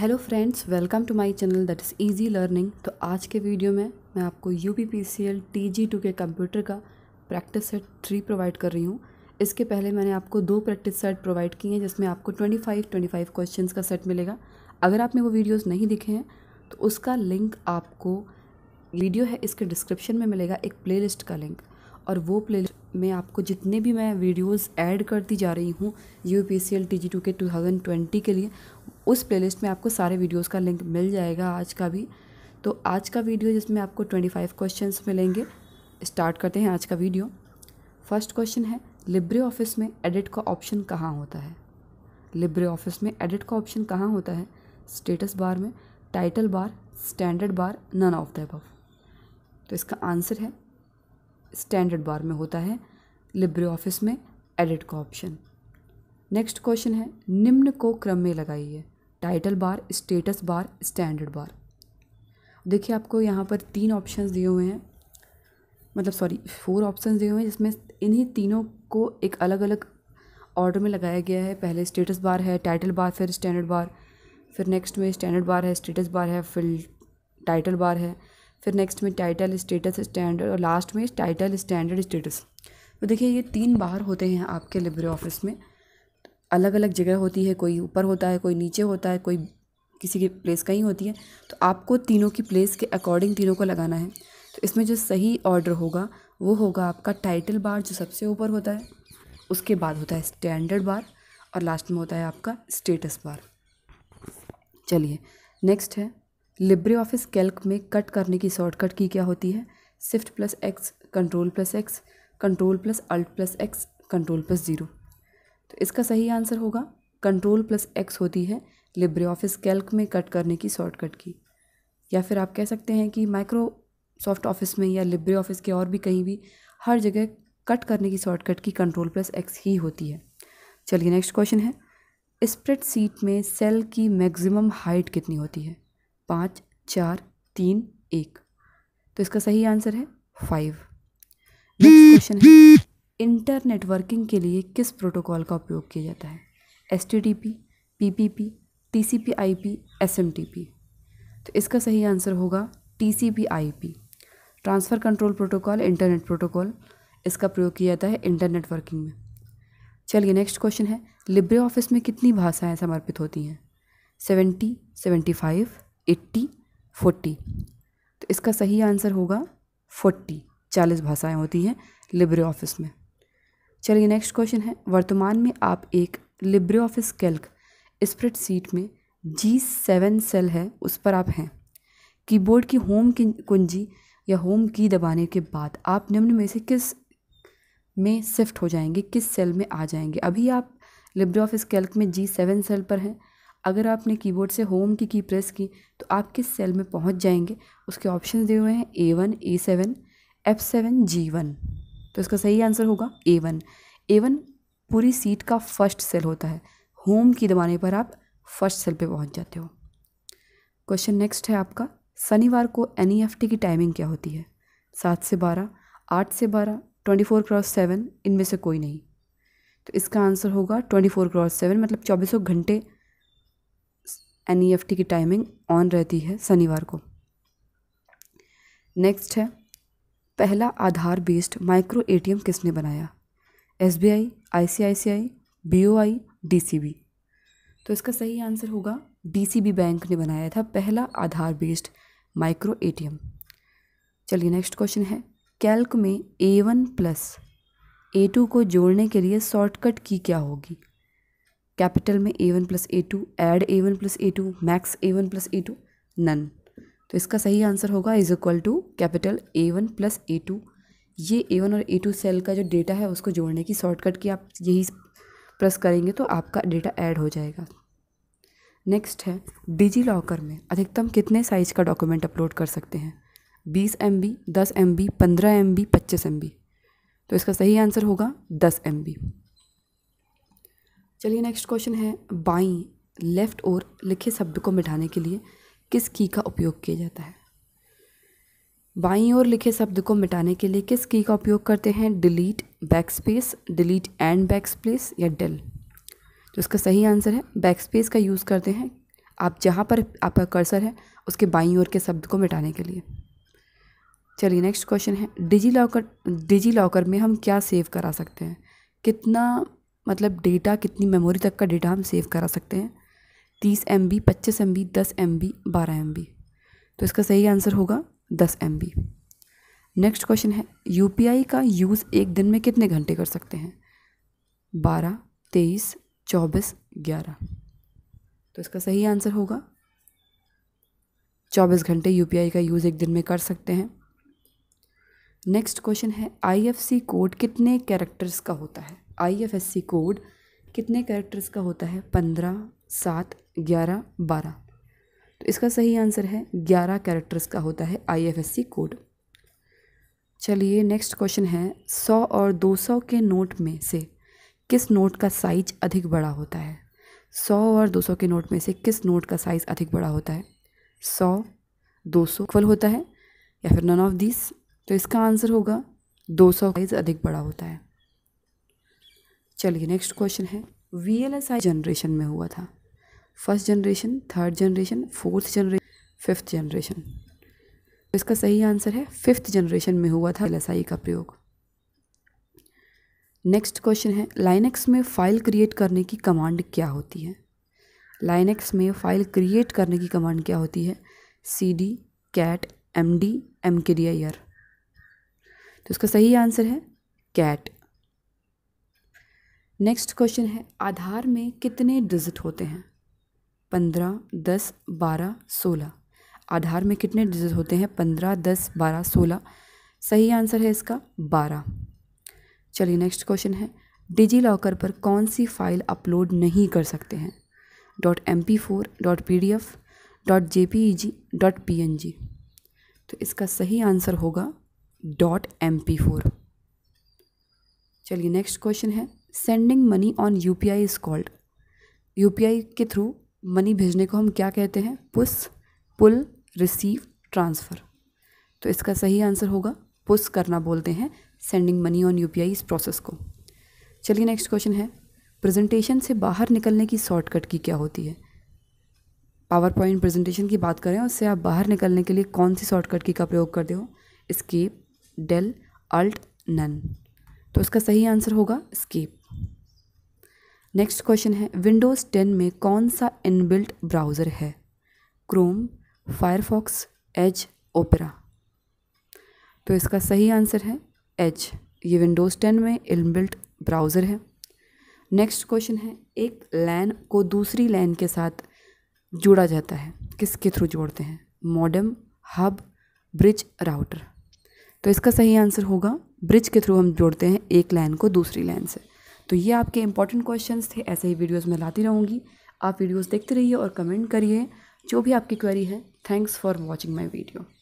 hello friends welcome to my channel that is easy learning तो आज के video में मैं आपको U P P C L T G two के कंप्यूटर का प्रैक्टिस सेट थ्री प्रोवाइड कर रही हूँ इसके पहले मैंने आपको दो प्रैक्टिस सेट प्रोवाइड किए हैं जिसमें आपको twenty five twenty five question का सेट मिलेगा अगर आपने वो वीडियोज़ नहीं दिखे हैं तो उसका लिंक आपको वीडियो है इसके डिस्क्रिप्शन में मिलेगा एक प्ले लिस्ट का लिंक और वो प्ले में आपको जितने भी मैं वीडियोस ऐड करती जा रही हूँ U P C L T G two के टू थाउजेंड ट्वेंटी के लिए उस प्लेलिस्ट में आपको सारे वीडियोस का लिंक मिल जाएगा आज का भी तो आज का वीडियो जिसमें आपको ट्वेंटी फाइव क्वेश्चन मिलेंगे स्टार्ट करते हैं आज का वीडियो फर्स्ट क्वेश्चन है लिब्रे ऑफिस में एडिट का ऑप्शन कहाँ होता है लिब्रे ऑफिस में एडिट का ऑप्शन कहाँ होता है स्टेटस बार में title bar standard bar none of the above तो इसका आंसर है स्टैंडर्ड बार में होता है लिब्रे ऑफिस में एडिट का ऑप्शन नेक्स्ट क्वेश्चन है निम्न को क्रम में लगाइए title bar status bar standard bar देखिए आपको यहाँ पर तीन ऑप्शन दिए हुए हैं मतलब सॉरी फोर ऑप्शन दिए हुए हैं जिसमें इन्हीं तीनों को एक अलग अलग ऑर्डर में लगाया गया है पहले स्टेटस बार है टाइटल बार फिर स्टैंडर्ड बार फिर नेक्स्ट में स्टैंडर्ड बार है स्टेटस बार है फिर टाइटल बार है फिर नेक्स्ट में टाइटल स्टेटस स्टैंडर्ड और लास्ट में टाइटल स्टैंडर्ड स्टेटस तो देखिए ये तीन बार होते हैं आपके लिब्रे ऑफिस में अलग अलग जगह होती है कोई ऊपर होता है कोई नीचे होता है कोई किसी की प्लेस कहीं होती है तो आपको तीनों की प्लेस के अकॉर्डिंग तीनों को लगाना है तो इसमें जो सही ऑर्डर होगा वो होगा आपका टाइटल बार जो सबसे ऊपर होता है उसके बाद होता है स्टैंडर्ड बार और लास्ट में होता है आपका स्टेटस बार चलिए नेक्स्ट है लिब्रे ऑफिस कैल्क में कट करने की शॉर्टकट की क्या होती है shift plus X control plus X control plus alt plus X control plus zero तो इसका सही आंसर होगा कंट्रोल प्लस एक्स होती है लिब्रे ऑफिस कैल्क में कट करने की शॉर्टकट की या फिर आप कह सकते हैं कि माइक्रोसॉफ्ट ऑफिस में या लिब्रे ऑफिस के और भी कहीं भी हर जगह कट करने की शॉर्टकट की कंट्रोल प्लस एक्स ही होती है चलिए नेक्स्ट क्वेश्चन है स्प्रेड सीट में सेल की मैक्सिमम हाइट कितनी होती है पाँच चार तीन एक तो इसका सही आंसर है फाइव नेक्स्ट क्वेश्चन है इंटर नेटवर्किंग के लिए किस प्रोटोकॉल का उपयोग किया जाता है S T T P P P P T C P I P S M T P तो इसका सही आंसर होगा T C P I P transfer control protocol internet protocol इसका प्रयोग किया जाता है इंटरनेट वर्किंग में चलिए नेक्स्ट क्वेश्चन है लिब्रे ऑफिस में कितनी भाषाएं समर्पित होती हैं seventy seventy five eighty forty तो इसका सही आंसर होगा फोर्टी चालीस भाषाएं होती हैं लिब्रे ऑफिस में चलिए नेक्स्ट क्वेश्चन है वर्तमान में आप एक लिब्रे ऑफिस कैल्क स्प्रेडशीट में जी सेवन सेल है उस पर आप हैं कीबोर्ड की होम की कुंजी या होम की दबाने के बाद आप निम्न में से किस में शिफ्ट हो जाएंगे किस सेल में आ जाएंगे अभी आप लिब्रे ऑफिस कैल्क में जी सेवन सेल पर हैं अगर आपने कीबोर्ड से होम की की प्रेस की तो आप किस सेल में पहुंच जाएंगे उसके ऑप्शन दिए हुए हैं A one A seven F seven G one तो इसका सही आंसर होगा ए वन ए वन पूरी सीट का फर्स्ट सेल होता है होम की दबाने पर आप फर्स्ट सेल पे पहुंच जाते हो क्वेश्चन नेक्स्ट है आपका शनिवार को एन e की टाइमिंग क्या होती है सात से बारह आठ से बारह ट्वेंटी फोर क्रॉस सेवन इनमें से कोई नहीं तो इसका आंसर होगा ट्वेंटी फोर क्रॉस सेवन मतलब चौबीसों घंटे एन e की टाइमिंग ऑन रहती है शनिवार को नेक्स्ट है पहला आधार बेस्ड माइक्रो एटीएम किसने बनाया S B I I C I C I B O I D C B तो इसका सही आंसर होगा डी सी बी बैंक ने बनाया था पहला Aadhaar based micro A T M चलिए नेक्स्ट क्वेश्चन है कैल्क में A one plus A two को जोड़ने के लिए शॉर्टकट की क्या होगी कैपिटल में A one plus A two add A one plus A two max A one plus A two none तो इसका सही आंसर होगा is equal to capital A one plus A two ये ए वन और ए to cell का जो data है उसको जोड़ने की शॉर्टकट की आप यही प्रेस करेंगे तो आपका डेटा ऐड हो जाएगा नेक्स्ट है डिजी लॉकर में अधिकतम कितने साइज़ का डॉक्यूमेंट अपलोड कर सकते हैं बीस एम बी दस एम बी पंद्रह एम बी पच्चीस एम बी तो इसका सही आंसर होगा दस एम बी चलिए नेक्स्ट क्वेश्चन है बाई लेफ़्ट और लिखे शब्द को मिटाने के लिए किस की का उपयोग किया जाता है बाईं ओर लिखे शब्द को मिटाने के लिए किस की का उपयोग करते हैं delete backspace delete and backspace या डेल तो इसका सही आंसर है बैक स्पेस का यूज़ करते हैं आप जहाँ पर आपका कर्सर है उसके बाईं ओर के शब्द को मिटाने के लिए चलिए नेक्स्ट क्वेश्चन है डिजी लॉकर डिजी लॉकर में हम क्या सेव करा सकते हैं कितना मतलब डेटा कितनी मेमोरी तक का डेटा हम सेव करा सकते हैं तीस एम बी पच्चीस एम बी दस एम बी बारह एम बी तो इसका सही आंसर होगा दस एम बी नेक्स्ट क्वेश्चन है यू पी आई का यूज़ एक दिन में कितने घंटे कर सकते हैं बारह तेईस चौबीस ग्यारह तो इसका सही आंसर होगा चौबीस घंटे यू का यूज़ एक दिन में कर सकते हैं नेक्स्ट क्वेश्चन है सी कोड कितने कैरेक्टर्स का होता है आईएफएससी कोड कितने कैरेक्टर्स का होता है पंद्रह सात ग्यारह बारह तो इसका सही आंसर है ग्यारह कैरेक्टर्स का होता है आईएफएससी कोड चलिए नेक्स्ट क्वेश्चन है सौ और दो सौ के नोट में से किस नोट का साइज अधिक बड़ा होता है सौ और दो सौ के नोट में से किस नोट का साइज़ अधिक बड़ा होता है सौ दो सौ इक्वल होता है या फिर नन ऑफ दिस तो इसका आंसर होगा दो सौ साइज अधिक बड़ा होता है चलिए नेक्स्ट क्वेश्चन है V L S I generation में हुआ था first generation third generation fourth generation fifth generation तो इसका सही आंसर है फिफ्थ जनरेशन में हुआ था एलएसआई का प्रयोग नेक्स्ट क्वेश्चन है लाइनेक्स में फ़ाइल क्रिएट करने की कमांड क्या होती है लाइनेक्स में फ़ाइल क्रिएट करने की कमांड क्या होती है C D cat M D M K R तो इसका सही आंसर है कैट नेक्स्ट क्वेश्चन है आधार में कितने डिजिट होते हैं पंद्रह दस बारह सोलह आधार में कितने डिजिट होते हैं पंद्रह दस बारह सोलह सही आंसर है इसका बारह चलिए नेक्स्ट क्वेश्चन है डिजी लॉकर पर कौन सी फाइल अपलोड नहीं कर सकते हैं dot M P four dot P D F dot J P E G dot P N G तो इसका सही आंसर होगा डॉट एम पी फोर चलिए नेक्स्ट क्वेश्चन है sending money on U P I is called U P I के through money भेजने को हम क्या कहते हैं पुस पुल रिसीव ट्रांसफ़र तो इसका सही आंसर होगा पुस करना बोलते हैं सेंडिंग मनी ऑन यू इस प्रोसेस को चलिए नेक्स्ट क्वेश्चन है प्रेजेंटेशन से बाहर निकलने की शॉर्टकट की क्या होती है पावर पॉइंट प्रेजेंटेशन की बात करें उससे आप बाहर निकलने के लिए कौन सी शॉर्टकट की का प्रयोग करते हो स्केप डेल अल्ट नन तो इसका सही आंसर होगा स्केप नेक्स्ट क्वेश्चन है विंडोज़ टेन में कौन सा इनबिल्ट ब्राउज़र है क्रोम फायरफॉक्स एज ओपेरा तो इसका सही आंसर है एज ये विंडोज़ टेन में इनबिल्ट ब्राउज़र है नेक्स्ट क्वेश्चन है एक लैन को दूसरी लैन के साथ जोड़ा जाता है किसके थ्रू जोड़ते हैं मॉडम हब ब्रिज राउटर तो इसका सही आंसर होगा ब्रिज के थ्रू हम जोड़ते हैं एक लाइन को दूसरी लाइन से तो ये आपके इंपॉर्टेंट क्वेश्चंस थे ऐसे ही वीडियोस मैं लाती रहूँगी आप वीडियोस देखते रहिए और कमेंट करिए जो भी आपकी क्वेरी है thanks for watching my video